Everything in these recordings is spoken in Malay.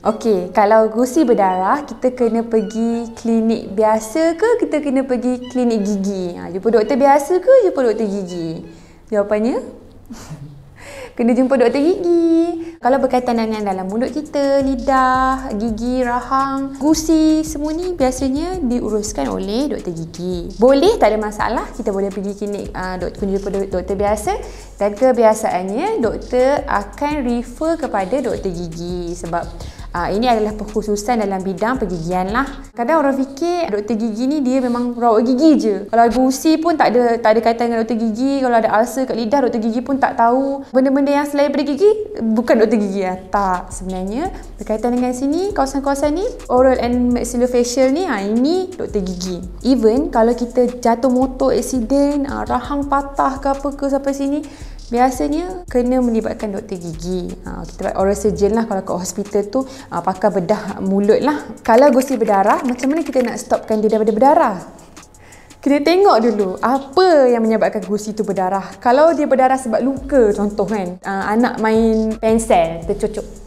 Okey, kalau gusi berdarah, kita kena pergi klinik biasa ke kita kena pergi klinik gigi? Ha, jumpa doktor biasa ke jumpa doktor gigi? Jawapannya? kena jumpa doktor gigi. Kalau berkaitan dengan dalam mulut kita, lidah, gigi, rahang, gusi, semua ni biasanya diuruskan oleh doktor gigi. Boleh, tak ada masalah. Kita boleh pergi klinik uh, ah, doktor, kena jumpa doktor biasa. Dan kebiasaannya, doktor akan refer kepada doktor gigi sebab Uh, ini adalah perkhususan dalam bidang pergigian lah. Kadang orang fikir doktor gigi ni dia memang rawat gigi je. Kalau gusi pun tak ada tak ada kaitan dengan doktor gigi. Kalau ada ulcer kat lidah, doktor gigi pun tak tahu. Benda-benda yang selain daripada gigi, bukan doktor gigi lah. Tak sebenarnya. Berkaitan dengan sini, kawasan-kawasan ni, oral and maxillofacial ni, ha, ini doktor gigi. Even kalau kita jatuh motor, accident, ah, rahang patah ke apa ke sampai sini, Biasanya kena melibatkan doktor gigi. Ha, kita buat oral surgeon lah kalau ke hospital tu ha, pakai bedah mulut lah. Kalau gusi berdarah, macam mana kita nak stopkan dia daripada berdarah? Kita tengok dulu apa yang menyebabkan gusi tu berdarah. Kalau dia berdarah sebab luka contoh kan, ha, anak main pensel tercucuk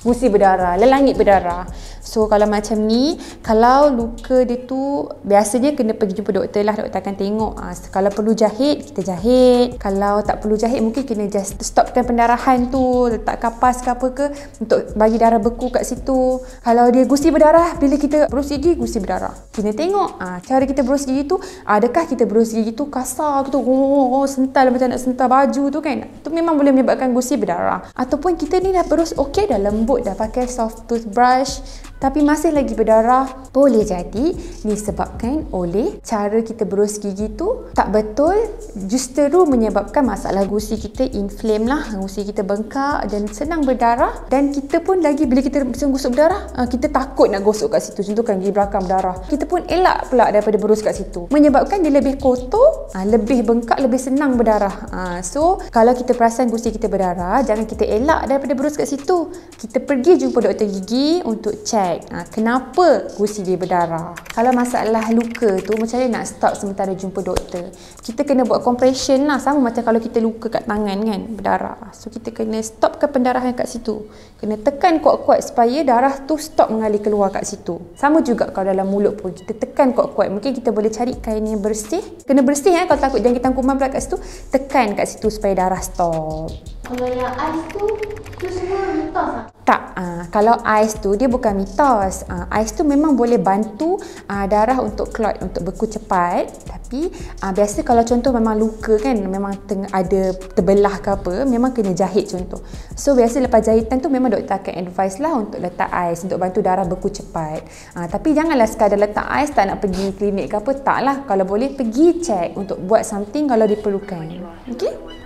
Gusi berdarah, lelangit berdarah. So kalau macam ni, kalau luka dia tu biasanya kena pergi jumpa doktor lah. Doktor akan tengok. Ha, kalau perlu jahit, kita jahit. Kalau tak perlu jahit, mungkin kena just stopkan pendarahan tu. Letak kapas ke apa ke untuk bagi darah beku kat situ. Kalau dia gusi berdarah, bila kita berus gigi, gusi berdarah. Kena tengok ha, cara kita berus gigi tu, adakah kita berus gigi tu kasar tu. Oh, oh, oh, oh sental macam nak sental baju tu kan. Tu memang boleh menyebabkan gusi berdarah. Ataupun kita ni dah berus okey dah lembut dah pakai soft toothbrush tapi masih lagi berdarah boleh jadi disebabkan oleh cara kita berus gigi tu tak betul justeru menyebabkan masalah gusi kita inflame lah gusi kita bengkak dan senang berdarah dan kita pun lagi bila kita senang gosok berdarah ah, kita takut nak gosok kat situ contoh kan gigi belakang berdarah kita pun elak pula daripada berus kat situ menyebabkan dia lebih kotor ah, lebih bengkak lebih senang berdarah ah, so kalau kita perasan gusi kita berdarah jangan kita elak daripada berus kat situ kita pergi jumpa doktor gigi untuk check check ha, ah, kenapa gusi dia berdarah. Kalau masalah luka tu macam mana nak stop sementara jumpa doktor? Kita kena buat compression lah sama macam kalau kita luka kat tangan kan berdarah. So kita kena stopkan pendarahan kat situ. Kena tekan kuat-kuat supaya darah tu stop mengalir keluar kat situ. Sama juga kalau dalam mulut pun kita tekan kuat-kuat. Mungkin kita boleh cari kain yang bersih. Kena bersih kan kalau takut jangkitan kuman pula kat situ. Tekan kat situ supaya darah stop. Kalau yang ais tu, tu semua mitos lah. Tak, uh, kalau ais tu dia bukan mitos. Uh, ais tu memang boleh bantu uh, darah untuk clot, untuk beku cepat. Tapi uh, biasa kalau contoh memang luka kan, memang teng- ada terbelah ke apa, memang kena jahit contoh. So biasa lepas jahitan tu memang doktor akan advise lah untuk letak ais, untuk bantu darah beku cepat. Uh, tapi janganlah sekadar letak ais tak nak pergi klinik ke apa, tak lah. Kalau boleh pergi check untuk buat something kalau diperlukan. Okay?